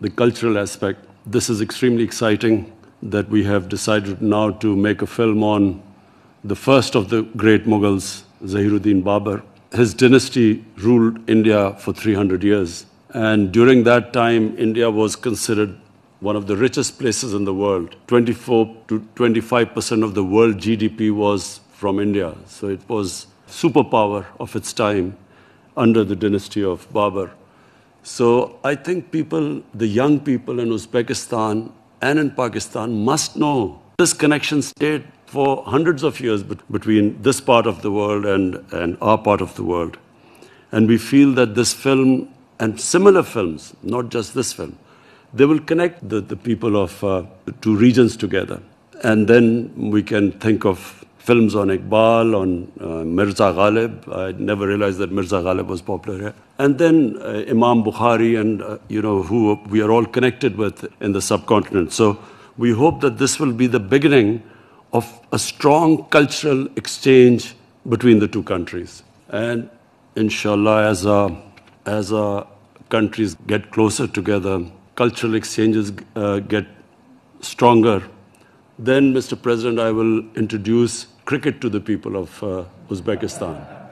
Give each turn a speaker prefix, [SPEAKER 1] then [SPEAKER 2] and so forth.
[SPEAKER 1] the cultural aspect. This is extremely exciting that we have decided now to make a film on the first of the great Mughals, Zahiruddin Babur. His dynasty ruled India for 300 years. And during that time, India was considered one of the richest places in the world. 24 to 25% of the world GDP was from India. So it was superpower of its time under the dynasty of Babur. So I think people, the young people in Uzbekistan and in Pakistan, must know this connection stayed for hundreds of years between this part of the world and, and our part of the world. And we feel that this film and similar films, not just this film, they will connect the, the people of uh, two regions together. And then we can think of films on Iqbal, on uh, Mirza Ghalib. I never realized that Mirza Ghalib was popular here. And then uh, Imam Bukhari and, uh, you know, who we are all connected with in the subcontinent. So we hope that this will be the beginning of a strong cultural exchange between the two countries. And inshallah, as our, as countries get closer together, cultural exchanges uh, get stronger, then, Mr. President, I will introduce cricket to the people of uh, Uzbekistan.